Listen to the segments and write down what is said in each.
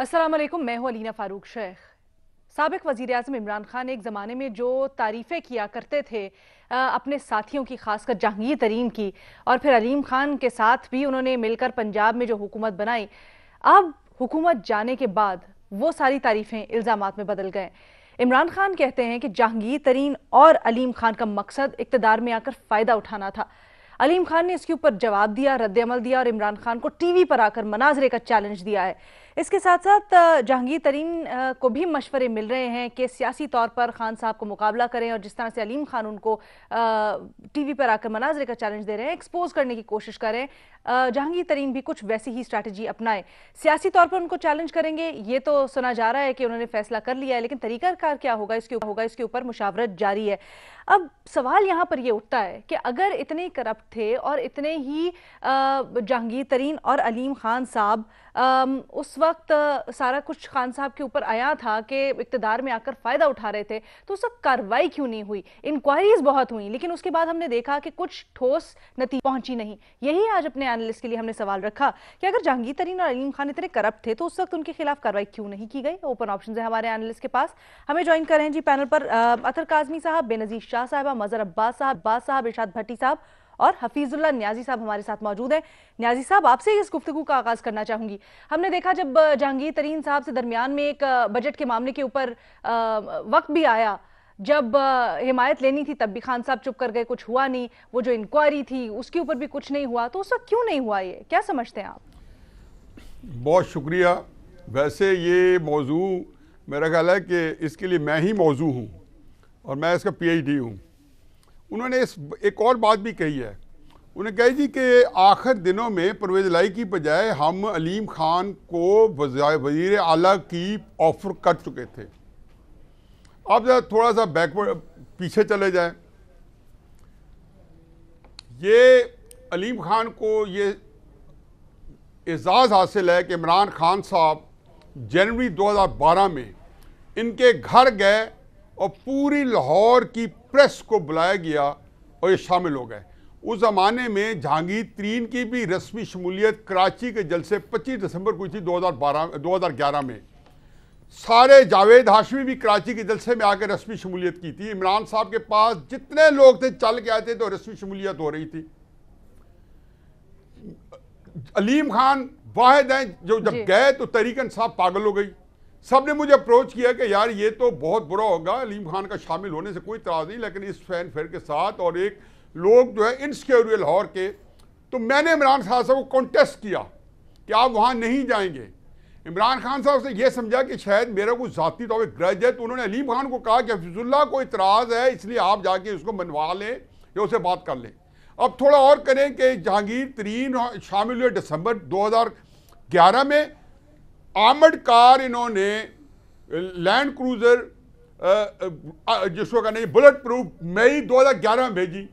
अस्सलाम वालेकुम मैं हूं अलीना फारूक शेख सबक वजीर अजम इमरान खान एक ज़माने में जो तारीफ़ें किया करते थे अपने साथियों की खासकर जहांगीर तरीन की और फिर अलीम खान के साथ भी उन्होंने मिलकर पंजाब में जो हुकूमत बनाई अब हुकूमत जाने के बाद वो सारी तारीफ़ें इल्ज़ाम में बदल गए इमरान खान कहते हैं कि जहांगीर तरीन और अलीम खान का मकसद इकतदार में आकर फ़ायदा उठाना था अलीम खान ने इसके ऊपर जवाब दिया रद्दमल दिया और इमरान खान को टी वी पर आकर मनाजरे का चैलेंज दिया है इसके साथ साथ जहांगीर तरीन को भी मशवरे मिल रहे हैं कि सियासी तौर पर खान साहब को मुकाबला करें और जिस तरह से अलीम खान उनको टीवी पर आकर मनाजरे का चैलेंज दे रहे हैं एक्सपोज करने की कोशिश करें जहांगीर तरीन भी कुछ वैसी ही स्ट्रैटेजी अपनाएं सियासी तौर पर उनको चैलेंज करेंगे ये तो सुना जा रहा है कि उन्होंने फैसला कर लिया है लेकिन तरीकाकार क्या होगा इसके होगा इसके ऊपर मुशावरत जारी है अब सवाल यहाँ पर यह उठता है कि अगर इतने करप्ट थे और इतने ही जहांगीर तरीन और अलीम खान साहब उस वक्त सारा कुछ खान साहब के ऊपर आया था कि इकतदार में आकर फ़ायदा उठा रहे थे तो उस वक्त कार्रवाई क्यों नहीं हुई इंक्वायरीज बहुत हुई लेकिन उसके बाद हमने देखा कि कुछ ठोस नतीजे पहुंची नहीं यही आज अपने एनालिस्ट के लिए हमने सवाल रखा कि अगर जहांगीर तरीन और अलीम खान इतने करप्ट थे तो उस वक्त उनके खिलाफ कार्रवाई क्यों नहीं की गई ओपन ऑप्शन है हमारे एनालिस्ट के पास हमें ज्वाइन करें जी पैनल पर अतर काजमी साहब बेनजीर शाह साहबा मजहर अब्बास साहब अब्बास साहब इर्शाद भट्टी साहब और हफीजुल्ला न्याजी साहब हमारे साथ मौजूद हैं न्याजी साहब आपसे इस गुफ्तु का आगाज़ करना चाहूंगी हमने देखा जब जहांगीर तरीन साहब से दरमियान में एक बजट के मामले के ऊपर वक्त भी आया जब हिमायत लेनी थी तब भी खान साहब चुप कर गए कुछ हुआ नहीं वो जो इंक्वायरी थी उसके ऊपर भी कुछ नहीं हुआ तो उस वक्त क्यों नहीं हुआ ये क्या समझते हैं आप बहुत शुक्रिया वैसे ये मौजू मेरा ख्याल है कि इसके लिए मैं ही मौजू हूँ और मैं इसका पीएचडी हूँ उन्होंने इस एक और बात भी कही है उन्हें कही जी कि आखिर दिनों में परवेज लाई की बजाय हम अलीम खान को वजीर आला की ऑफर कर चुके थे अब जरा थोड़ा सा बैकवर्ड पीछे चले जाए ये अलीम खान को ये एजाज़ हासिल है कि इमरान खान साहब जनवरी 2012 में इनके घर गए और पूरी लाहौर की प्रेस को बुलाया गया और ये शामिल हो गए उस ज़माने में जहांगीर तरीन की भी रस्मी शमूलियत कराची के जलसे 25 दिसंबर को थी 2012 2011 में सारे जावेद हाशमी भी कराची के जलसे में आकर रस्मी शमूलियत की थी इमरान साहब के पास जितने लोग थे चल के आए थे तो रस्मी शमूलियत हो रही थी अलीम खान वाहिद हैं जो जब गए तो तरीकन साहब पागल हो गई सब ने मुझे अप्रोच किया कि यार ये तो बहुत बुरा होगा अलीम खान का शामिल होने से कोई तराज नहीं लेकिन इस फैन फेयर के साथ और एक लोग जो है इनसिक्योर हुए लाहौर के तो मैंने इमरान खान साहब को कॉन्टेस्ट किया कि आप वहाँ नहीं जाएंगे इमरान खान साहब से यह समझा कि शायद मेरा कुछ ज़ाती तौर पर ग्रज है तो उन्होंने अलीम खान को कहा कि हफिजुल्ला को इतराज़ है इसलिए आप जाके उसको मनवा लें या उसे बात कर लें अब थोड़ा और करें कि जहांगीर तरीन शामिल हुए दिसंबर ग्यारह में आर्मड कार इन्होंने लैंड क्रूज़र जिसको कहना बुलेट प्रूफ मई 2011 में भेजी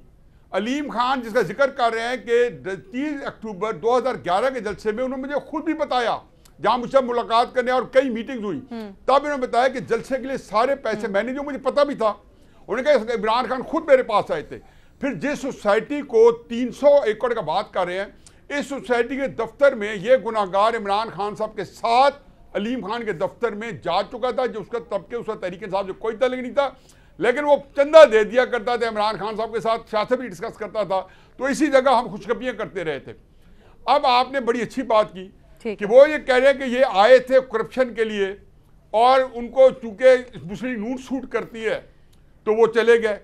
अलीम खान जिसका जिक्र कर रहे हैं कि तीस अक्टूबर 2011 के जलसे में उन्होंने मुझे खुद भी बताया जहां मुझसे मुलाकात करने और कई मीटिंग हुई हम्म। तब इन्होंने बताया कि जलसे के लिए सारे पैसे हम्म। मैंने जो मुझे पता भी था उन्होंने कहा इमरान खान खुद मेरे पास आए थे फिर जिस सोसाइटी को सौ एकड़ का बात कर रहे हैं इस सोसाइटी के दफ्तर में ये गुनागार इमरान खान साहब के साथ अलीम खान के दफ्तर में जा चुका था जो उसका तबके उसका तरीके साहब से कोई तलग नहीं था लेकिन वो चंदा दे दिया करता था इमरान खान साहब के साथ सियासत भी डिस्कस करता था तो इसी जगह हम खुशखबियाँ करते रहे थे अब आपने बड़ी अच्छी बात की कि वो ये कह रहे हैं कि ये आए थे करप्शन के लिए और उनको चूंकि मुस्लिम नूट सूट करती है तो वो चले गए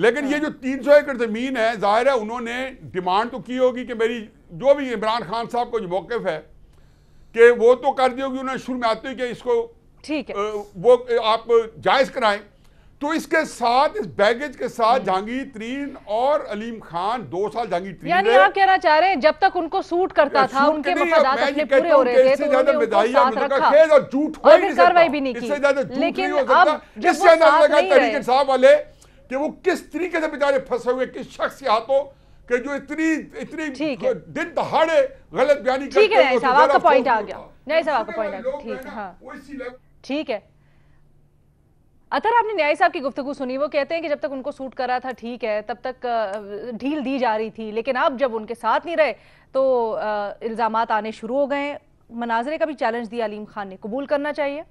लेकिन ये हाँ। जो 300 एकड़ ज़मीन है ज़ाहिर है उन्होंने डिमांड तो की होगी कि मेरी जो भी इमरान खान साहब को जो मौकफ है कि वो तो कर दी होगी उन्होंने शुरू में आते ही कि इसको ठीक है वो आप जायज़ कराएं तो इसके साथ इस बैगेज के साथ हम्म। जहांगीर तरीन और अलीम खान दो साल जहांगीर तरीन यानी आप कहना चाह रहे हैं जब तक उनको सूट करता था उनके पूरे हो रहे थे तो ज्यादा बेदाई और झूठ और भी नहीं की लेकिन अब इससे अंदाजा लगा तरीके साहब वाले कि वो किस तरीके से बेचारे फंसे हुए किस शख्स के हाथों के जो इतनी इतनी दिन दहाड़े गलत बयानी ठीक है तो आपका पॉइंट आ गया न्याय साहब हाँ। ठीक है अतर आपने न्याय साहब की गुफ्तु सुनी वो कहते हैं कि जब तक उनको सूट कर रहा था ठीक है तब तक ढील दी जा रही थी लेकिन अब जब उनके साथ नहीं रहे तो इल्ज़ाम आने शुरू हो गए मनाजरे का भी चैलेंज दिया अलीम खान ने कबूल करना चाहिए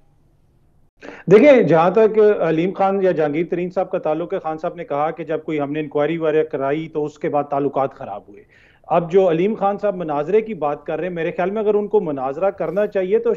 देखिए जहां तक अलीम खान या जहांगीर तरीन साहब का ताल्लुक है खान साहब ने कहा कि जब कोई हमने इंक्वायरी वगैरह कराई तो उसके बाद ताल्लुक खराब हुए अब जो अलीम खान साहब मनाजरे की बात कर रहे हैं मेरे ख्याल में अगर उनको मनाजरा करना चाहिए तो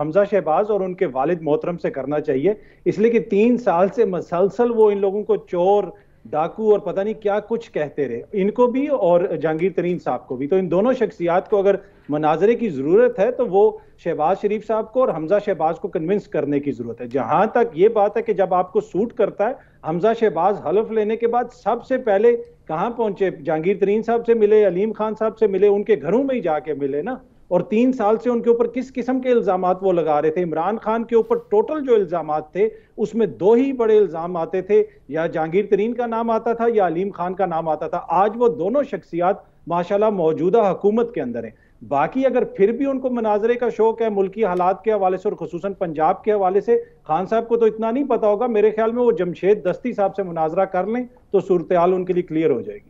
हमजा शहबाज और उनके वालिद मोहतरम से करना चाहिए इसलिए कि तीन साल से मसलसल वो इन लोगों को चोर डाकू और पता नहीं क्या कुछ कहते रहे इनको भी और जहांगीर तरीन साहब को भी तो इन दोनों शख्सियात को अगर मनाजरे की जरूरत है तो वो शहबाज शरीफ साहब को और हमजा शहबाज को कन्विंस करने की जरूरत है जहां तक ये बात है कि जब आपको सूट करता है हमजा शहबाज हलफ लेने के बाद सबसे पहले कहाँ पहुंचे जहांगीर तरीन साहब से मिले अलीम खान साहब से मिले उनके घरों में ही जाके मिले ना और तीन साल से उनके ऊपर किस किस्म के इल्जाम वो लगा रहे थे इमरान खान के ऊपर टोटल जो इल्जाम थे उसमें दो ही बड़े इल्जाम आते थे या जहांगीर तरीन का नाम आता था या अलीम खान का नाम आता था आज वो दोनों शख्सियात माशाला मौजूदा हुकूमत के अंदर हैं बाकी अगर फिर भी उनको मनाजरे का शौक है मुल्की हालात के हवाले से और खसूस पंजाब के हवाले से खान साहब को तो इतना नहीं पता होगा मेरे ख्याल में वो जमशेद दस्ती साहब से मुनाजरा कर लें तो सूरत उनके लिए क्लियर हो जाएगी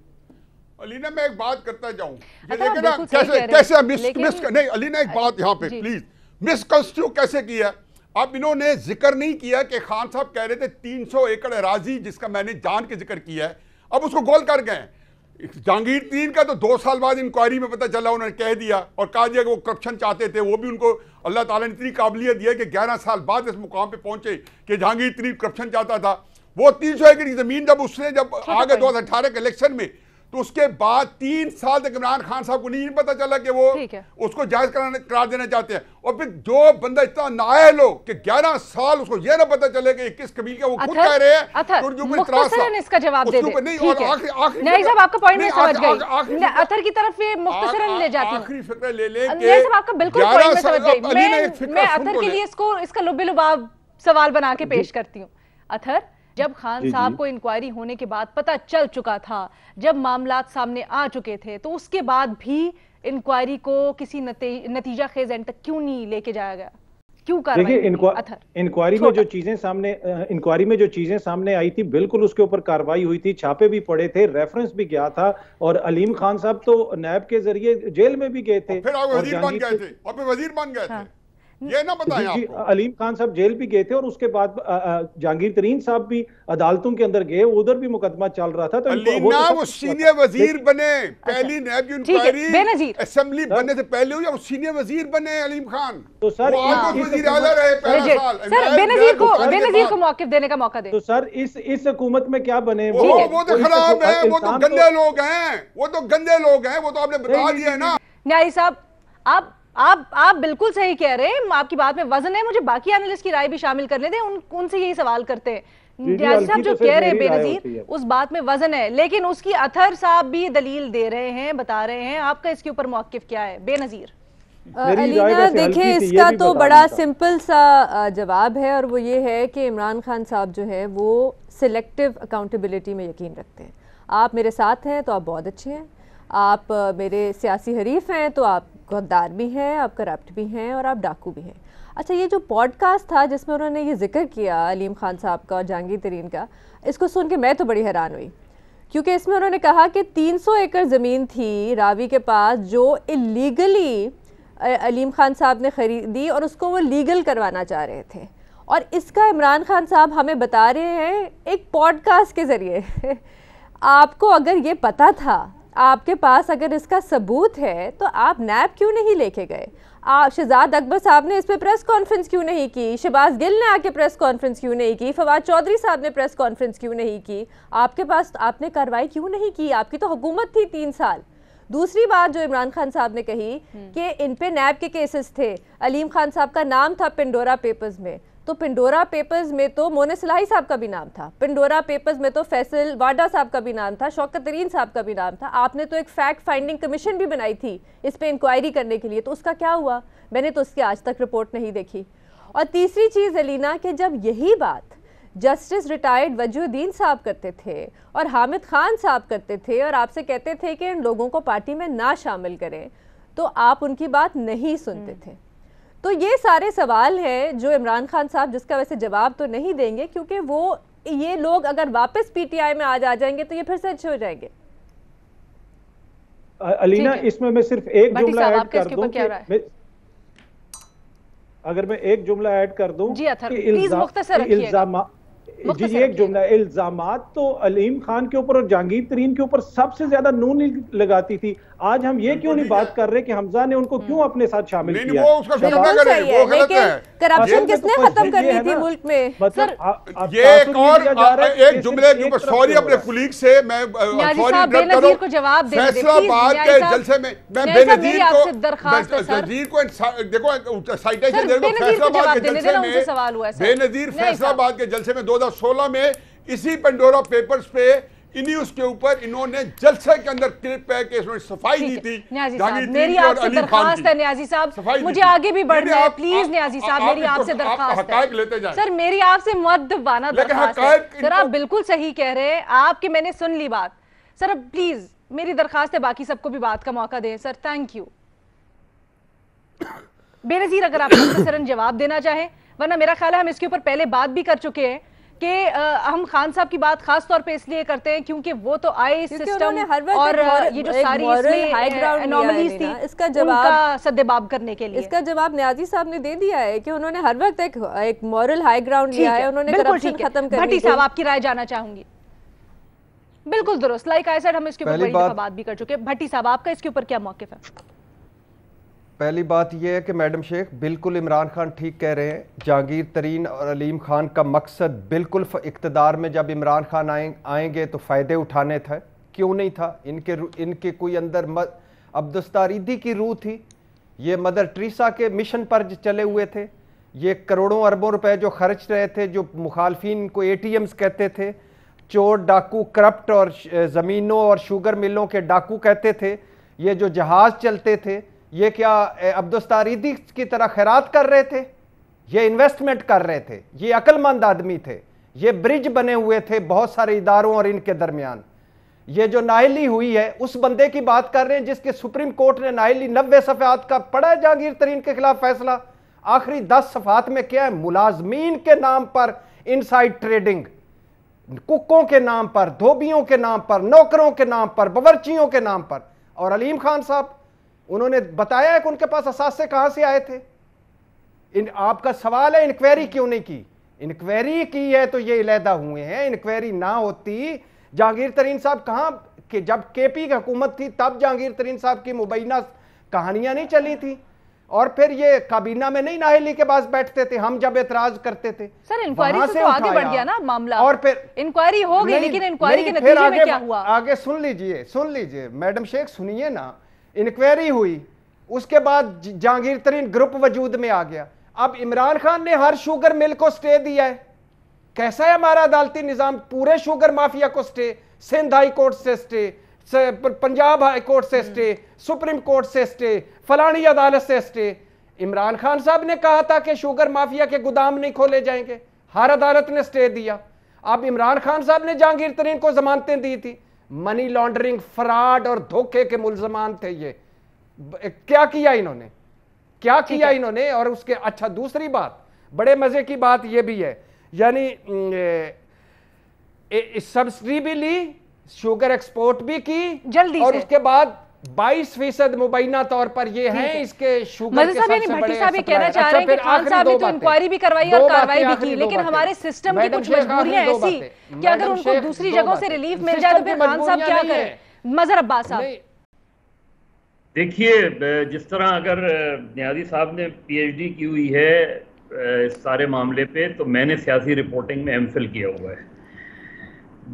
अलीना मैं एक बात करता जाऊं ये अच्छा, ना कैसे कैसे मिस मिस नहीं अलीना एक बात यहाँ पे प्लीज मिसकंस्ट्रू कैसे किया अब इन्होंने जिक्र नहीं किया कि खान साहब कह रहे थे 300 एकड़ एराजी जिसका मैंने जान के जिक्र किया है अब उसको गोल कर गए जहांगीर तीन का तो दो साल बाद इंक्वायरी में पता चला उन्होंने कह दिया और कहा दिया कि वो करप्शन चाहते थे वो भी उनको अल्लाह ताला ने इतनी काबिलियत दी है कि ग्यारह साल बाद इस मुकाम पे पहुंचे कि जहांगीर तीन करप्शन चाहता था वो 300 एकड़ की जमीन जब उसने जब आगे 2018 के इलेक्शन में तो उसके बाद तीन साल तक इमरान खान साहब को नहीं पता चला कि वो उसको जायज कराने करार देना चाहते हैं और फिर जो बंदा इतना नायल हो कि 11 साल उसको ये ना पता चले कि किस कबील का वो खुद कह रहे हैं तो इसका जवाब दे नहीं आपका पॉइंट की तरफ ले जाती आखिरी फिक्र ले लें तो इसका लुबे लुबाव सवाल बना के पेश करती हूँ अथर जब खान साहब को इंक्वायरी होने के बाद पता चल चुका था जब मामला सामने आ चुके थे तो उसके बाद भी इंक्वायरी को किसी नतीजा खेज एंड तक क्यों नहीं लेके जाया गया क्यों कर देखिए इंक्वायरी में जो चीजें सामने इंक्वायरी में जो चीजें सामने आई थी बिल्कुल उसके ऊपर कार्रवाई हुई थी छापे भी पड़े थे रेफरेंस भी गया था और अलीम खान साहब तो नैब के जरिए जेल में भी गए थे और फिर वजीर बन गए हाँ। थे और फिर वजीर बन गए थे ये ना बताएं आपको अलीम खान साहब जेल भी गए थे और उसके बाद जहांगीर तरीन साहब भी अदालतों के अंदर गए उधर भी मुकदमा चल रहा था तो अलीना वो सीनियर वजीर बने अच्छा। पहली नैब की इंक्वायरी असेंबली बनने से पहले हुई और सीनियर वजीर बने अलीम खान तो सर वजीर आला रहे पहला साल सर बेनजीर को बेनजीर को मौका देने का मौका दे तो सर इस इस हुकूमत में क्या बने वो वो तो खराब है वो तो, तो गंदे तो- लोग हैं वो तो गंदे लोग हैं वो तो आपने बता दिया है ना न्याय साहब आप आप आप बिल्कुल सही कह रहे हैं आपकी बात में वजन है मुझे बाकी एनालिस्ट की राय भी शामिल कर लेते हैं उन उनसे यही सवाल करते हैं साहब जो तो कह रहे हैं बेनजीर उस बात में वजन है लेकिन उसकी अथर साहब भी दलील दे रहे हैं बता रहे हैं आपका इसके ऊपर मौकफ क्या है बेनजीर अलीना देखिए इसका तो बड़ा सिंपल सा जवाब है और वो ये है कि इमरान खान साहब जो है वो सिलेक्टिव अकाउंटेबिलिटी में यकीन रखते हैं आप मेरे साथ हैं तो आप बहुत अच्छे हैं आप मेरे सियासी हरीफ हैं तो आप गद्दार भी हैं आप करप्ट भी हैं और आप डाकू भी हैं अच्छा ये जो पॉडकास्ट था जिसमें उन्होंने ये जिक्र किया अलीम खान साहब का और जहांगीर तरीन का इसको सुन के मैं तो बड़ी हैरान हुई क्योंकि इसमें उन्होंने कहा कि 300 एकड़ ज़मीन थी रावी के पास जो इलीगली अलीम खान साहब ने ख़रीदी और उसको वो लीगल करवाना चाह रहे थे और इसका इमरान खान साहब हमें बता रहे हैं एक पॉडकास्ट के ज़रिए आपको अगर ये पता था आपके पास अगर इसका सबूत है तो आप नैब क्यों नहीं लेके गए आप शहजाद अकबर साहब ने इस पर प्रेस कॉन्फ्रेंस क्यों नहीं की शबाज गिल ने आके प्रेस कॉन्फ्रेंस क्यों नहीं की फवाद चौधरी साहब ने प्रेस कॉन्फ्रेंस क्यों नहीं की आपके पास तो आपने कार्रवाई क्यों नहीं की आपकी तो हुकूमत थी तीन साल दूसरी बात जो इमरान खान साहब ने कही हम्म। कि इन पे नैब के केसेस थे अलीम खान साहब का नाम था पिंडोरा पेपर्स में तो पिंडोरा पेपर्स में तो मोने सलाही साहब का भी नाम था पिंडोरा पेपर्स में तो फैसल वाडा साहब का भी नाम था शौकत तरीन साहब का भी नाम था आपने तो एक फैक्ट फाइंडिंग कमीशन भी बनाई थी इस पर इंक्वायरी करने के लिए तो उसका क्या हुआ मैंने तो उसकी आज तक रिपोर्ट नहीं देखी और तीसरी चीज़ अलीना कि जब यही बात जस्टिस रिटायर्ड वजुद्दीन साहब करते थे और हामिद खान साहब करते थे और आपसे कहते थे कि इन लोगों को पार्टी में ना शामिल करें तो आप उनकी बात नहीं सुनते हम्म। थे तो ये सारे सवाल हैं जो इमरान खान साहब जिसका वैसे जवाब तो नहीं देंगे क्योंकि वो ये लोग अगर वापस पीटीआई में आज आ जाएंगे तो ये फिर से अच्छे हो जाएंगे अलीना इसमें मैं सिर्फ एक जुमला ऐड कर दूं कि अगर मैं एक जुमला ऐड कर दूं कि इल्जाम जी एक जुमला इल्जाम तो अलीम खान के ऊपर और जहांगीर तरीन के ऊपर सबसे ज्यादा नून लगाती थी आज हम ये क्यों नहीं बात कर रहे कि हमजा ने उनको हम्म। क्यों अपने साथ शामिल किया करप्शन किसने तो खत्म थी मुल्क में मतलब तो से मैं को जवाब दे फैसलाबाद के जलसे में मैं बेनजीर को बेनजीर को देखो साइटेशन दे दो फैसलाबाद के जलसे में बेनजीर फैसलाबाद के जलसे में 2016 में इसी पेंडोरा पेपर्स पे इन्हीं उसके ऊपर इन्होंने जलसे के अंदर क्लिप है कि इसमें सफाई दी थी मेरी आपसे दरखास्त है न्याजी साहब मुझे आगे भी बढ़ना है प्लीज न्याजी साहब मेरी आपसे दरखास्त है लेते जाएं सर मेरी आपसे मत दबाना दरखास्त है सर आप बिल्कुल सही कह रहे हैं आपकी मैंने सुन ली बात सर अब प्लीज मेरी दरखास्त है बाकी सबको भी बात का मौका दें सर थैंक यू बेनजीर अगर आप सरन जवाब देना चाहें वरना मेरा ख्याल है हम इसके ऊपर पहले बात भी कर चुके हैं कि हम खान साहब की बात खास तौर पे इसलिए करते हैं क्योंकि वो तो आए सिस्टम हर और ये जो सारी इसमें थी इसका जवाब सद्देबाब करने के लिए इसका जवाब न्याजी साहब ने दे दिया है कि उन्होंने हर वक्त एक एक मॉरल हाई ग्राउंड लिया है उन्होंने खत्म कर भट्टी साहब आपकी राय जाना चाहूंगी बिल्कुल दुरुस्त लाइक आई सर हम इसके ऊपर बात भी कर चुके भट्टी साहब आपका इसके ऊपर क्या मौके है पहली बात यह है कि मैडम शेख बिल्कुल इमरान खान ठीक कह रहे हैं जहांगीर तरीन और अलीम खान का मकसद बिल्कुल इकतदार में जब इमरान खान आए आएंगे तो फ़ायदे उठाने थे क्यों नहीं था इनके इनके कोई अंदर अब्दस्तारीदी की रूह थी ये मदर ट्रीसा के मिशन पर चले हुए थे ये करोड़ों अरबों रुपए जो खर्च रहे थे जो मुखालफिन को ए कहते थे चोर डाकू करप्ट और ज़मीनों और शुगर मिलों के डाकू कहते थे ये जो जहाज़ चलते थे ये क्या अब्दुस्तारीदी की तरह खैरात कर रहे थे ये इन्वेस्टमेंट कर रहे थे ये अक्लमंद आदमी थे ये ब्रिज बने हुए थे बहुत सारे इदारों और इनके दरमियान ये जो नाहली हुई है उस बंदे की बात कर रहे हैं जिसके सुप्रीम कोर्ट ने नाहली नब्बे सफ़ात का पड़ा जागीर तरीन के खिलाफ फैसला आखिरी दस सफ़ात में क्या है मुलाजमीन के नाम पर इनसाइड ट्रेडिंग कुकों के नाम पर धोबियों के नाम पर नौकरों के नाम पर बवरचियों के नाम पर और अलीम खान साहब उन्होंने बताया है कि उनके पास असास्ते कहां से आए थे इन आपका सवाल है इंक्वायरी क्यों नहीं की इंक्वायरी की है तो ये इलेहदा हुए हैं इंक्वायरी ना होती जहांगीर तरीन साहब कहां के जब केपी की हुकूमत थी तब जहांगीर तरीन साहब की मुबैना कहानियां नहीं चली थी और फिर ये काबीना में नहीं नाहली के पास बैठते थे हम जब एतराज करते थे सर इंक्वायरी से तो आगे बढ़ गया ना मामला और फिर इंक्वायरी हो गई लेकिन इंक्वायरी के नतीजे में क्या हुआ आगे सुन लीजिए सुन लीजिए मैडम शेख सुनिए ना इंक्वायरी हुई उसके बाद जहांगीर तरीन ग्रुप वजूद में आ गया अब इमरान खान ने हर शुगर मिल को स्टे दिया है कैसा है हमारा अदालती निज़ाम पूरे शुगर माफिया को स्टे सिंध हाई कोर्ट से स्टे पंजाब हाई कोर्ट से स्टे सुप्रीम कोर्ट से स्टे फलानी अदालत से स्टे इमरान खान साहब ने कहा था कि शुगर माफिया के गोदाम नहीं खोले जाएंगे हर अदालत ने स्टे दिया अब इमरान खान साहब ने जहांगीर तरीन को जमानतें दी थी मनी लॉन्ड्रिंग फ्रॉड और धोखे के मुलजमान थे ये क्या किया इन्होंने क्या किया इन्होंने और उसके अच्छा दूसरी बात बड़े मजे की बात यह भी है यानी सब्सिडी भी ली शुगर एक्सपोर्ट भी की जल्दी और उसके बाद बाईस फीसद मुबैना तौर पर ये हैं इसके शुगर के सबसे बड़े साहब ये कहना चाह रहे अच्छा, हैं कि भी तो इंक्वायरी भी करवाई और कार्रवाई भी की लेकिन हमारे सिस्टम की कुछ मजबूरियां ऐसी कि अगर उनको दूसरी जगहों से रिलीफ मिल जाए तो फिर खान साहब क्या करें मजहर अब्बास साहब देखिए जिस तरह अगर न्याजी साहब ने पीएचडी की हुई है इस सारे मामले पे तो मैंने सियासी रिपोर्टिंग में एम किया हुआ है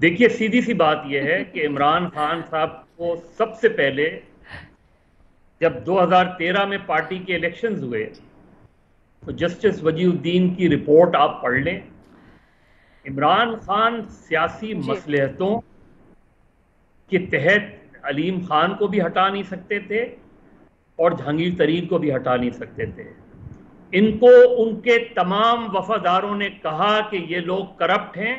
देखिए सीधी सी बात यह है कि इमरान खान साहब वो सबसे पहले जब 2013 में पार्टी के इलेक्शंस हुए तो जस्टिस वजीउद्दीन की रिपोर्ट आप पढ़ लें इमरान खान सियासी मसलहतों के तहत अलीम खान को भी हटा नहीं सकते थे और जहांगीर तरीन को भी हटा नहीं सकते थे इनको उनके तमाम वफादारों ने कहा कि ये लोग करप्ट हैं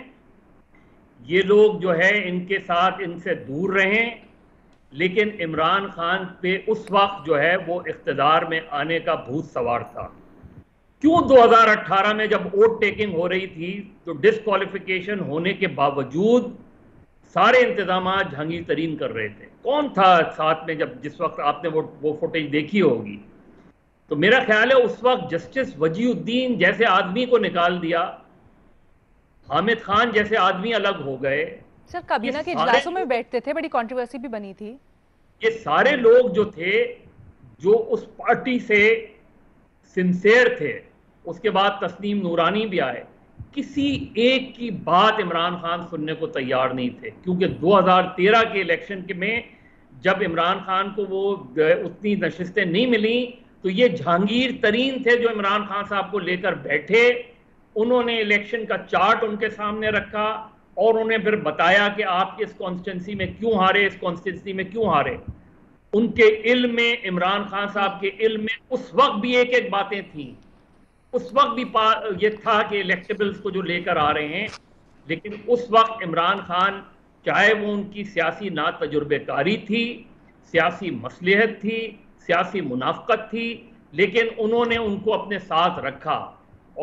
ये लोग जो है इनके साथ इनसे दूर रहें लेकिन इमरान खान पे उस वक्त जो है वो इकतदार में आने का भूत सवार था क्यों 2018 में जब वोट टेकिंग हो रही थी तो डिसक्वालिफिकेशन होने के बावजूद सारे इंतजाम जहांगीर तरीन कर रहे थे कौन था साथ में जब जिस वक्त आपने वो वो फुटेज देखी होगी तो मेरा ख्याल है उस वक्त जस्टिस वजीउद्दीन जैसे आदमी को निकाल दिया हामिद खान जैसे आदमी अलग हो गए सर काबीना के इजलासों में बैठते थे बड़ी कंट्रोवर्सी भी बनी थी ये सारे लोग जो थे जो उस पार्टी से सिंसेर थे उसके बाद तस्नीम नूरानी भी आए किसी एक की बात इमरान खान सुनने को तैयार नहीं थे क्योंकि 2013 के इलेक्शन के में जब इमरान खान को वो उतनी नशस्तें नहीं मिली तो ये जहांगीर तरीन थे जो इमरान खान साहब को लेकर बैठे उन्होंने इलेक्शन का चार्ट उनके सामने रखा और उन्हें फिर बताया कि आप इस कॉन्स्टिटेंसी में क्यों हारे इस कॉन्स्टिटेंसी में क्यों हारे उनके इल्म में इमरान खान साहब के इल्म में उस वक्त भी एक एक बातें थी उस वक्त भी ये था कि इलेक्टेबल्स को जो लेकर आ रहे हैं लेकिन उस वक्त इमरान खान चाहे वो उनकी सियासी ना तजुर्बेकारी थी सियासी मसलहत थी सियासी मुनाफ्त थी लेकिन उन्होंने उनको अपने साथ रखा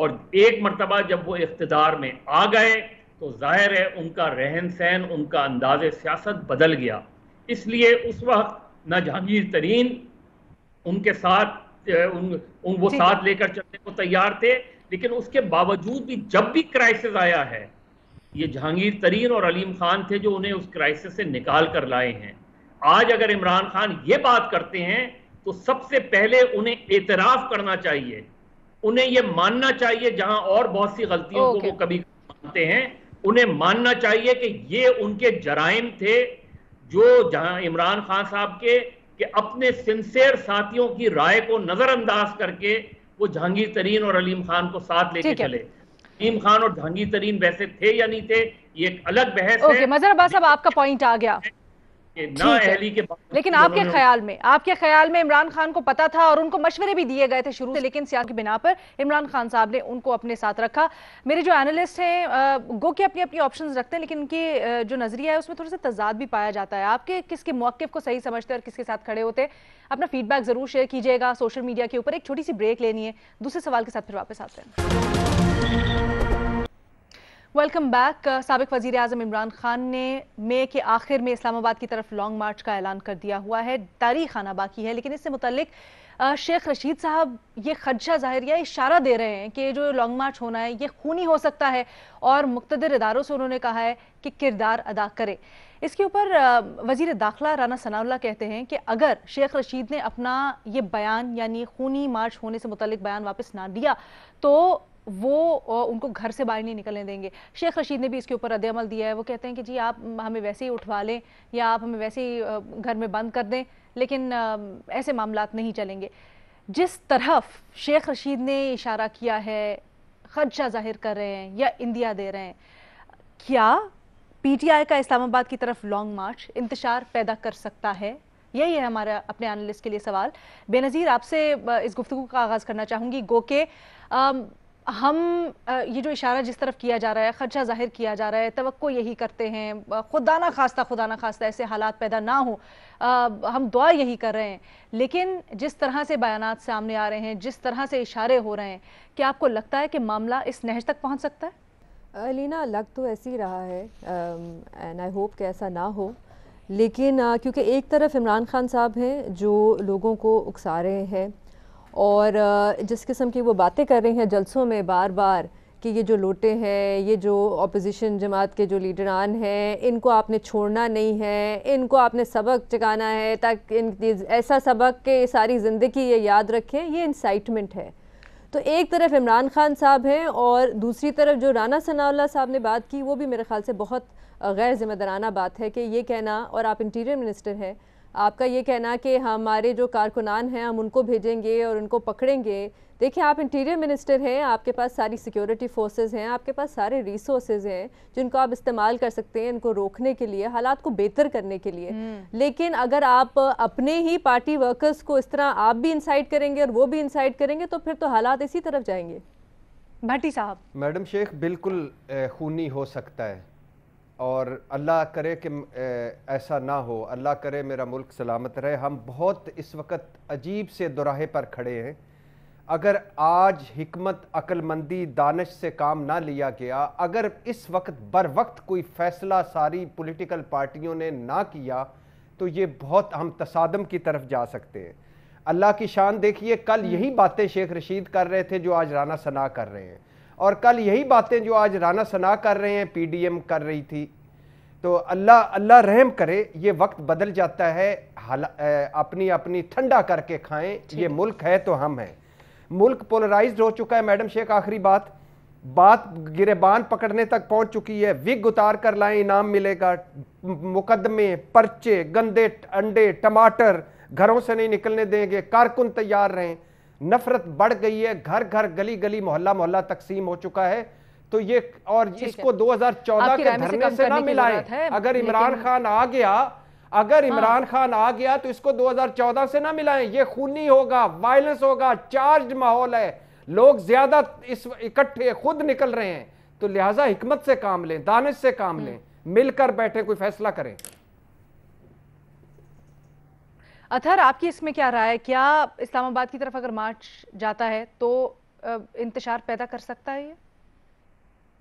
और एक मरतबा जब वो इकतदार में आ गए तो ज़ाहिर है उनका रहन सहन उनका अंदाज सियासत बदल गया इसलिए उस वक्त ना जहांगीर तरीन उनके साथ उन, उन वो साथ लेकर चलने को तैयार थे लेकिन उसके बावजूद भी जब भी क्राइसिस आया है ये जहांगीर तरीन और अलीम खान थे जो उन्हें उस क्राइसिस से निकाल कर लाए हैं आज अगर इमरान खान ये बात करते हैं तो सबसे पहले उन्हें एतराफ करना चाहिए उन्हें ये मानना चाहिए जहां और बहुत सी गलतियों को वो कभी मानते हैं उन्हें मानना चाहिए कि ये उनके जराइम थे जो जहां इमरान खान साहब के कि अपने सिंसेर साथियों की राय को नजरअंदाज करके वो जहांगीर तरीन और अलीम खान को साथ लेके चले अलीम खान और जहांगीर तरीन वैसे थे या नहीं थे ये एक अलग बहस है मजहर अब्बास साहब आपका पॉइंट आ गया लेकिन आपके ख्याल में आपके ख्याल में इमरान खान को पता था और उनको मशवरे भी दिए गए थे शुरू से लेकिन सियासत की बिना पर इमरान खान साहब ने उनको अपने साथ रखा मेरे जो एनालिस्ट हैं गो के अपनी अपनी ऑप्शंस रखते हैं लेकिन उनकी जो नजरिया है उसमें थोड़ा सा तजाद भी पाया जाता है आपके किसके मौकफ को सही समझते हैं और किसके साथ खड़े होते हैं अपना फीडबैक ज़रूर शेयर कीजिएगा सोशल मीडिया के ऊपर एक छोटी सी ब्रेक लेनी है दूसरे सवाल के साथ फिर वापस आते हैं वेलकम बैक uh, सबक वज़ी अजम इमरान खान ने मे के आखिर में इस्लामाबाद की तरफ लॉन्ग मार्च का ऐलान कर दिया हुआ है तारीख आना बाकी है लेकिन इससे मुतलिक शेख रशीद साहब ये खदशा जाहिर या इशारा दे रहे हैं कि जो लॉन्ग मार्च होना है ये खूनी हो सकता है और मुख्तर इदारों से उन्होंने कहा है कि किरदार अदा करे इसके ऊपर वजीर दाखिला राना सनाउल्ला कहते हैं कि अगर शेख रशीद ने अपना ये बयान यानी खूनी मार्च होने से मुतल बयान वापस ना दिया तो वो उनको घर से बाहर नहीं निकलने देंगे शेख रशीद ने भी इसके ऊपर रद्दमल दिया है वो कहते हैं कि जी आप हमें वैसे ही उठवा लें या आप हमें वैसे ही घर में बंद कर दें लेकिन ऐसे मामला नहीं चलेंगे जिस तरफ शेख रशीद ने इशारा किया है खदशा जाहिर कर रहे हैं या इंदिया दे रहे हैं क्या पीटीआई का इस्लामाबाद की तरफ लॉन्ग मार्च इंतजार पैदा कर सकता है यही है हमारा अपने एनालिस्ट के लिए सवाल बेनज़ीर आपसे इस गुफ्तु का आगाज़ करना चाहूँगी गो के हम ये जो इशारा जिस तरफ किया जा रहा है ख़र्चा जाहिर किया जा रहा है तो यही करते हैं खुदा ना खास्ता खुदा ना खास्ता ऐसे हालात पैदा ना हो हम दुआ यही कर रहे हैं लेकिन जिस तरह से बयान सामने आ रहे हैं जिस तरह से इशारे हो रहे हैं क्या आपको लगता है कि मामला इस नहज तक पहुँच सकता है लीना लग तो ऐसे ही रहा है एंड आई होप कि ऐसा ना हो लेकिन क्योंकि एक तरफ इमरान खान साहब हैं जो लोगों को उकसा रहे हैं और जिस किस्म की वो बातें कर रही हैं जलसों में बार बार कि ये जो लोटे हैं ये जो अपोजिशन जमात के जो लीडरान हैं इनको आपने छोड़ना नहीं है इनको आपने सबक चकाना है ताकि ऐसा सबक के सारी ज़िंदगी ये याद रखें ये इंसाइटमेंट है तो एक तरफ इमरान खान साहब हैं और दूसरी तरफ जो राना सनाउल्ला साहब ने बात की वो भी मेरे ख्याल से बहुत गैर जिम्मेदाराना बात है कि ये कहना और आप इंटीरियर मिनिस्टर हैं आपका ये कहना कि हमारे जो कारकुनान हैं हम उनको भेजेंगे और उनको पकड़ेंगे देखिए आप इंटीरियर मिनिस्टर हैं आपके पास सारी सिक्योरिटी फोर्सेस हैं आपके पास सारे रिसोर्सेज हैं जिनको आप इस्तेमाल कर सकते हैं इनको रोकने के लिए हालात को बेहतर करने के लिए हम्म। लेकिन अगर आप अपने ही पार्टी वर्कर्स को इस तरह आप भी इंसाइट करेंगे और वो भी इंसाइट करेंगे तो फिर तो हालात इसी तरफ जाएंगे भट्टी साहब मैडम शेख बिल्कुल खूनी हो सकता है और अल्लाह करे कि ऐसा ना हो अल्लाह करे मेरा मुल्क सलामत रहे हम बहुत इस वक्त अजीब से दुराहे पर खड़े हैं अगर आज हमत अकलमंदी दानश से काम ना लिया गया अगर इस वक्त बर वक्त कोई फ़ैसला सारी पॉलिटिकल पार्टियों ने ना किया तो ये बहुत हम तसादम की तरफ जा सकते हैं अल्लाह की शान देखिए कल हम्म। यही बातें शेख रशीद कर रहे थे जो आज राना सना कर रहे हैं और कल यही बातें जो आज राना सना कर रहे हैं पीडीएम कर रही थी तो अल्लाह अल्लाह रहम करे ये वक्त बदल जाता है अपनी अपनी ठंडा करके खाएं ये मुल्क है तो हम हैं मुल्क पोलराइज्ड हो चुका है मैडम शेख आखिरी बात बात गिरेबान पकड़ने तक पहुंच चुकी है विग उतार कर लाएं इनाम मिलेगा मुकदमे पर्चे गंदे अंडे टमाटर घरों से नहीं निकलने देंगे कारकुन तैयार रहें नफरत बढ़ गई है घर घर गली गली मोहल्ला मोहल्ला तकसीम हो चुका है तो ये और इसको 2014 के धरने से, ना मिलाए अगर इमरान खान आ गया अगर हाँ। इमरान हाँ। खान आ गया तो इसको 2014 से ना मिलाएं ये खूनी होगा वायलेंस होगा चार्ज माहौल है लोग ज्यादा इस इकट्ठे खुद निकल रहे हैं तो लिहाजा हिकमत से काम लें दानिश से काम हम्म। लें मिलकर बैठे कोई फैसला करें अथर आपकी इसमें क्या राय है क्या इस्लामाबाद की तरफ अगर मार्च जाता है तो इंतजार पैदा कर सकता है ये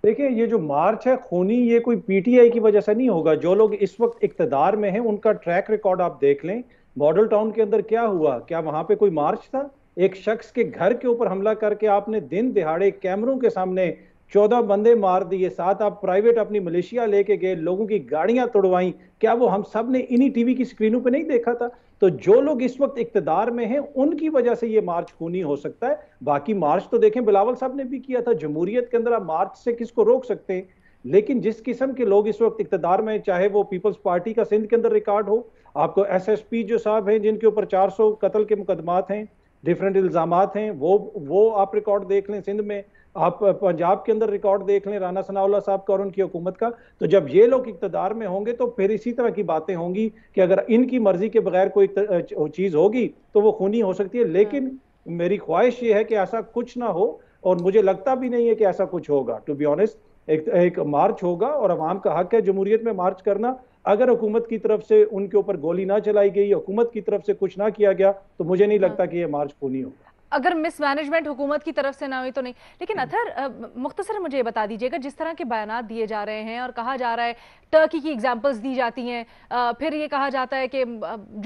देखिए ये जो मार्च है खूनी ये कोई पीटीआई की वजह से नहीं होगा जो लोग इस वक्त इकतदार में हैं उनका ट्रैक रिकॉर्ड आप देख लें मॉडल टाउन के अंदर क्या हुआ क्या वहां पे कोई मार्च था एक शख्स के घर के ऊपर हमला करके आपने दिन दिहाड़े कैमरों के सामने चौदह बंदे मार दिए साथ आप प्राइवेट अपनी मलेशिया लेके गए लोगों की गाड़ियां तोड़वाई क्या वो हम सब ने इन्हीं टीवी की स्क्रीनों पे नहीं देखा था तो जो लोग इस वक्त इकतदार में हैं उनकी वजह से ये मार्च खूनी हो सकता है बाकी मार्च तो देखें बिलावल साहब ने भी किया था जमहूरियत के अंदर आप मार्च से किसको रोक सकते हैं लेकिन जिस किस्म के लोग इस वक्त इकतदार में चाहे वो पीपल्स पार्टी का सिंध के अंदर रिकॉर्ड हो आपको एस एस पी जो साहब हैं जिनके ऊपर चार सौ कत्ल के मुकदमात हैं डिफरेंट इल्ज़ाम हैं वो वो आप रिकॉर्ड देख लें सिंध में आप पंजाब के अंदर रिकॉर्ड देख लें राना सनाउल्ला साहब का और उनकी हुकूमत का तो जब ये लोग इकतदार में होंगे तो फिर इसी तरह की बातें होंगी कि अगर इनकी मर्जी के बगैर कोई चीज़ होगी तो वो खूनी हो सकती है लेकिन हाँ। मेरी ख्वाहिश ये है कि ऐसा कुछ ना हो और मुझे लगता भी नहीं है कि ऐसा कुछ होगा टू बी ऑनेस्ट एक एक मार्च होगा और अवाम का हक है जमहूरियत में मार्च करना अगर हुकूमत की तरफ से उनके ऊपर गोली ना चलाई गई हुकूमत की तरफ से कुछ ना किया गया तो मुझे नहीं हाँ। लगता कि यह मार्च खूनी होगा अगर मिसमैनेजमेंट हुकूमत की तरफ से ना हुई तो नहीं लेकिन हम्म। अथर मुख्तसर मुझे बता दीजिएगा जिस तरह के बयान दिए जा रहे हैं और कहा जा रहा है टर्की की एग्जाम्पल्स दी जाती हैं फिर ये कहा जाता है कि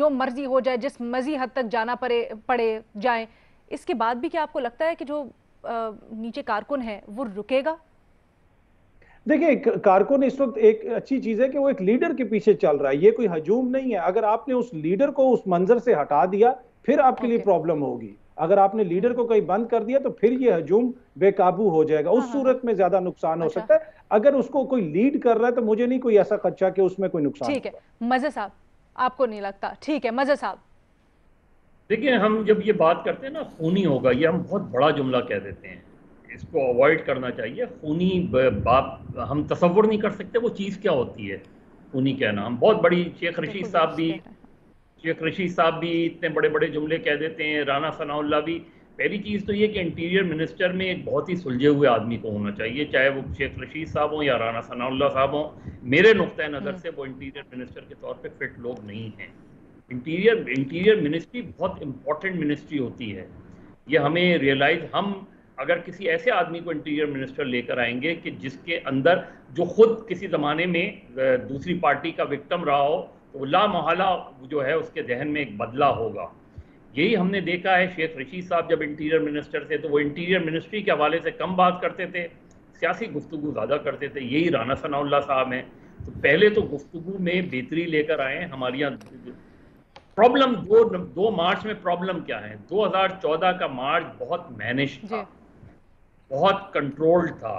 जो मर्जी हो जाए जिस मर्जी हद तक जाना पड़े पड़े जाए इसके बाद भी क्या आपको लगता है कि जो नीचे कारकुन है वो रुकेगा देखिए कारकुन इस वक्त एक अच्छी चीज है कि वो एक लीडर के पीछे चल रहा है ये कोई हजूम नहीं है अगर आपने उस लीडर को उस मंजर से हटा दिया फिर आपके okay. लिए प्रॉब्लम होगी अगर आपने लीडर को कहीं बंद कर दिया तो फिर ये हजूम बेकाबू हो जाएगा उस हाँ, हाँ। सूरत में ज्यादा नुकसान हो अच्छा। सकता है अगर उसको कोई लीड कर रहा है तो मुझे नहीं कोई ऐसा कच्चा कि उसमें कोई नुकसान ठीक है मजे साहब आपको नहीं लगता ठीक है मजे साहब देखिए हम जब ये बात करते हैं ना खूनी होगा ये हम बहुत बड़ा जुमला कह देते हैं इसको अवॉइड करना चाहिए खूनी बाप हम तस्वुर नहीं कर सकते वो चीज़ क्या होती है खूनी कहना हम बहुत बड़ी शेख रशीद साहब भी शेख रशीद साहब भी इतने बड़े बड़े जुमले कह देते हैं राना सनाउल्ला भी पहली चीज़ तो ये कि इंटीरियर मिनिस्टर में एक बहुत ही सुलझे हुए आदमी को होना चाहिए चाहे वो शेख रशीद साहब हों या राना सनाउल्ला साहब हों मेरे नुक़ नज़र हम्म। से वो इंटीरियर मिनिस्टर के तौर पर फिट लोग नहीं हैं इंटीरियर इंटीरियर मिनिस्ट्री बहुत इंपॉर्टेंट मिनिस्ट्री होती है ये हमें रियलाइज हम अगर किसी ऐसे आदमी को इंटीरियर मिनिस्टर लेकर आएंगे कि जिसके अंदर जो खुद किसी ज़माने में दूसरी पार्टी का विक्टम रहा हो तो ला मोहला जो है उसके जहन में एक बदला होगा यही हमने देखा है शेख रशीद साहब जब इंटीरियर मिनिस्टर थे तो वो इंटीरियर मिनिस्ट्री के हवाले से कम बात करते थे सियासी गुफ्तु ज़्यादा करते थे यही राना सनाउल्ला साहब हैं तो पहले तो गुफ्तु में बेहतरी लेकर आए हमारे यहाँ प्रॉब्लम दो दो मार्च में प्रॉब्लम क्या है 2014 का मार्च बहुत मैनेज था बहुत कंट्रोल्ड था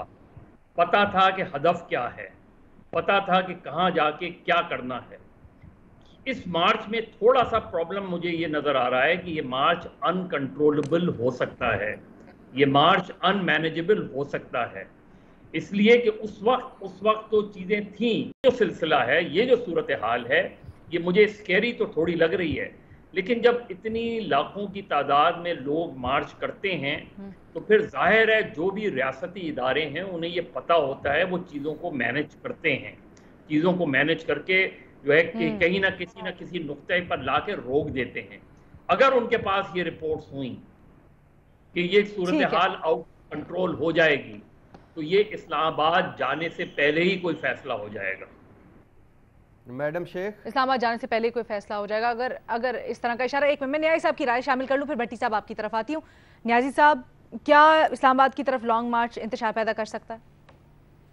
पता था कि हदफ क्या है पता था कि कहाँ जाके क्या करना है इस मार्च में थोड़ा सा प्रॉब्लम मुझे ये नज़र आ रहा है कि ये मार्च अनकंट्रोलेबल हो सकता है ये मार्च अनमैनेजेबल हो सकता है इसलिए कि उस वक्त उस वक्त तो चीज़ें थी जो सिलसिला है ये जो सूरत हाल है ये मुझे स्केरी तो थोड़ी लग रही है लेकिन जब इतनी लाखों की तादाद में लोग मार्च करते हैं हम्म। तो फिर जाहिर है जो भी रियासती इदारे हैं उन्हें ये पता होता है वो चीज़ों को मैनेज करते हैं चीज़ों को मैनेज करके जो है कि हम्म, कहीं हम्म। ना किसी ना किसी नुकते पर ला के रोक देते हैं अगर उनके पास ये रिपोर्ट्स हुई कि ये सूरत हाल आउट कंट्रोल हो जाएगी तो ये इस्लामाबाद जाने से पहले ही कोई फैसला हो जाएगा मैडम शेख इस्लामाबाद जाने से पहले कोई फैसला हो जाएगा अगर अगर इस तरह का इशारा एक मैं न्याय साहब की राय शामिल कर लूँ फिर भट्टी साहब आपकी तरफ आती हूँ न्याजी साहब क्या इस्लामाबाद की तरफ लॉन्ग मार्च इंतजार पैदा कर सकता है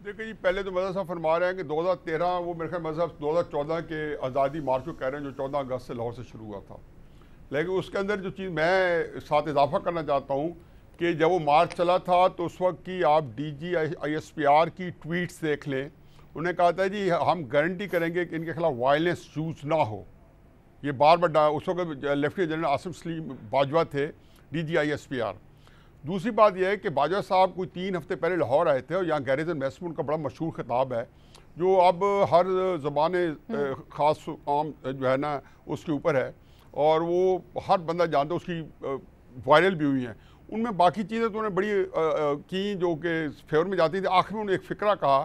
देखिए जी पहले तो मदद साहब फरमा रहे हैं कि 2013 वो मेरे ख्याल मजहब 2014 के आज़ादी मार्च को कह रहे हैं जो 14 अगस्त से लाहौर से शुरू हुआ था लेकिन उसके अंदर जो चीज़ मैं साथ इजाफा करना चाहता हूँ कि जब वो मार्च चला था तो उस वक्त की आप D G I S P R की ट्वीट्स देख लें उन्हें कहा था जी हम गारंटी करेंगे कि इनके खिलाफ वायलेंस यूज ना हो ये बार बार उस वक्त लेफ्टिनेंट जनरल आसिफ सलीम बाजवा थे D G I S P R दूसरी बात यह है कि बाजवा साहब कोई तीन हफ्ते पहले लाहौर आए थे और यहाँ गैरेज इन्वेस्टमेंट का बड़ा मशहूर खिताब है जो अब हर जबान हम्म। ख़ास आम जो है ना उसके ऊपर है और वो हर बंदा जानता है उसकी वायरल भी हुई हैं उनमें बाकी चीज़ें तो उन्होंने बड़ी की जो कि फेवर में जाती थी आखिर में उन्होंने एक फ़िक्रा कहा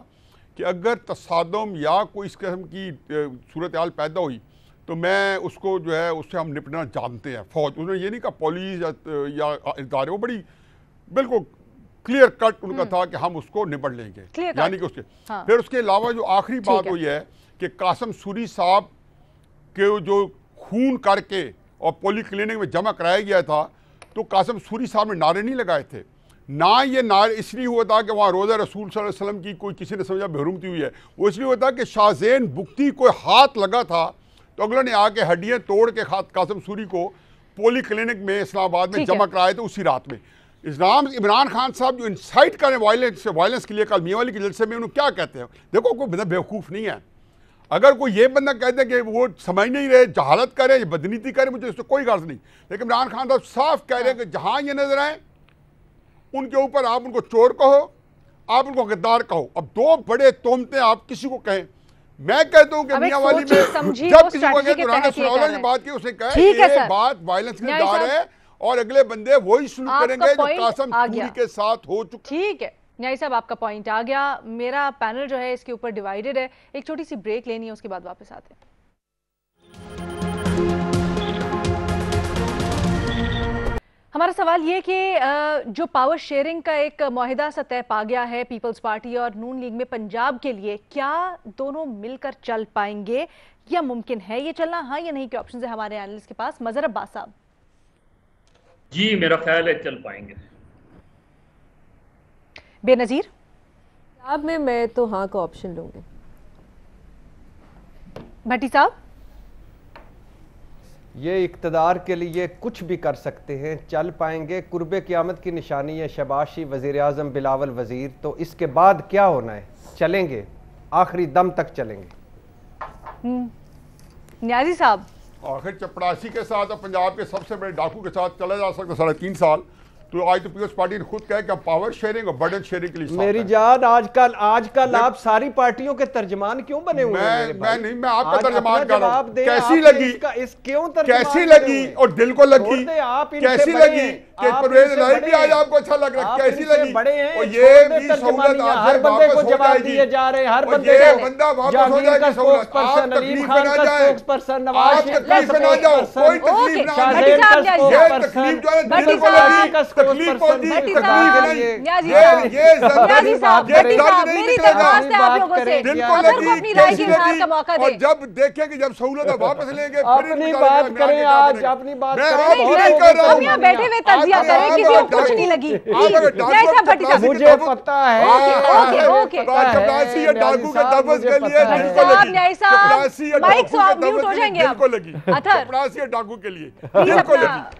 कि अगर तसादम या कोई इस किस्म की सूरत हाल पैदा हुई तो मैं उसको जो है उससे हम निपटना जानते हैं फ़ौज उन्होंने ये नहीं कहा पुलिस या इदारे वो बड़ी बिल्कुल क्लियर कट उनका हम्म। था कि हम उसको निपट लेंगे यानी कि उसके हाँ। फिर उसके अलावा जो आखिरी बात हुई है कि कासम सूरी साहब के जो खून करके और पोली क्लिनिक में जमा कराया गया था तो कासम सूरी साहब ने नारे नहीं लगाए थे ना ये नारे इसलिए हुआ था कि वहाँ रोज़ा रसूल वसलम की कोई किसी ने समझा बेहरूमती हुई है वो इसलिए हुआ था कि शाहजैन बुख्ती कोई हाथ लगा था तो अगला ने आके हड्डियाँ तोड़ के कासम सूरी को पोली क्लिनिक में इस्लामाबाद में जमा कराए थे उसी रात में इस्लाम इमरान खान साहब जो इंसाइट करें वायलेंस वायलेंस के लिए कल मियाँ वाली के जलसे में उन्होंने क्या कहते हैं देखो कोई बंदा बेवकूफ़ नहीं है अगर कोई ये बंदा कह दे कि वो समझ नहीं रहे जहालत करे बदनीति करे मुझे उससे कोई गर्ज नहीं लेकिन इमरान खान साहब साफ कह रहे हैं कि जहाँ ये नजर आए उनके ऊपर आप उनको चोर कहो आप उनको गद्दार कहो अब दो बड़े तोमते आप किसी को कहें मैं कहता हूँ कि मियाँ वाली में जब किसी को कहें तो राना बात की उसे कहा ये बात वायलेंस की जा दार है और अगले बंदे वही शुरू करेंगे जो कासम के साथ हो चुका ठीक है न्याय साहब आपका पॉइंट आ गया मेरा पैनल जो है इसके ऊपर डिवाइडेड है एक छोटी सी ब्रेक लेनी है उसके बाद वापस आते हैं हमारा सवाल ये कि जो पावर शेयरिंग का एक माहिदा सा तय पा गया है पीपल्स पार्टी और नून लीग में पंजाब के लिए क्या दोनों मिलकर चल पाएंगे या मुमकिन है ये चलना हाँ या नहीं के ऑप्शन है हमारे एनालिस्ट के पास मजहर अब्बास साहब जी मेरा ख्याल है चल पाएंगे बेनजीर आप में मैं तो हाँ का ऑप्शन लूंगी भट्टी साहब ये इकतदार के लिए कुछ भी कर सकते हैं चल पाएंगे कुर्ब क़्यामत की निशानी है शबाशी वज़ी अजम बिलावल वज़ीर तो इसके बाद क्या होना है चलेंगे आखिरी दम तक चलेंगे हम्म, न्याजी साहब आखिर चपड़ासी के साथ और पंजाब के सबसे बड़े डाकू के साथ चला जा सकता साढ़े तीन साल तो आज तो पीपल्स पार्टी ने खुद कहा कि पावर शेयरिंग और बर्डन शेयरिंग के लिए मेरी जान आजकल आजकल आप सारी पार्टियों के तर्जमान क्यों बने हुए मैं मैं नहीं मैं आपका तर्जमान कर रहा हूं कैसी लगी इस क्यों तर्जमान कैसी लगी और दिल को लगी कैसी लगी कि परवेज लाई भी आज आपको अच्छा लग रहा है कैसी लगी बड़े हैं और ये भी सहूलत हर बंदे को जवाब दिए जा रहे हर बंदे ये बंदा वापस हो जाएगा सहूलत आप तकलीफ में ना जाए आप तकलीफ में ना जाओ कोई तकलीफ ना जाए ये तकलीफ जो है दिल को लगी तकलीफ और जब देखेंगे जब सहूलत वापस लेंगे अपनी बात करें आज अपनी बात बैठे हुए कुछ नहीं लगी मुझे पता है चपरासी हाँ, हाँ, हाँ, डाकू के लिए तो बिल्कुल लगी डाकू के लिए लगी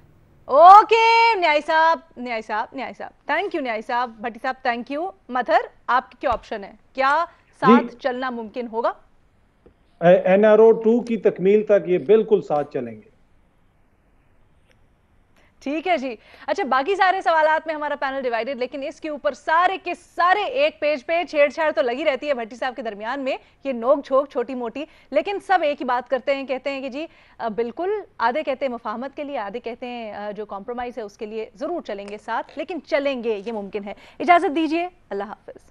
ओके न्याय साहब न्याय साहब न्याय साहब थैंक यू न्याय साहब भट्टी साहब थैंक यू मधर आपके क्या ऑप्शन है क्या साथ चलना मुमकिन होगा एनआरओ टू की तकमील तक ये बिल्कुल साथ चलेंगे ठीक है जी अच्छा बाकी सारे सवाल में हमारा पैनल डिवाइडेड लेकिन इसके ऊपर सारे के सारे एक पेज पे छेड़छाड़ तो लगी रहती है भट्टी साहब के दरमियान में ये नोक झोंक छोटी मोटी लेकिन सब एक ही बात करते हैं कहते हैं कि जी बिल्कुल आधे कहते हैं मुफाहमत के लिए आधे कहते हैं जो कॉम्प्रोमाइज है उसके लिए जरूर चलेंगे साथ लेकिन चलेंगे ये मुमकिन है इजाजत दीजिए अल्लाह हाफिज़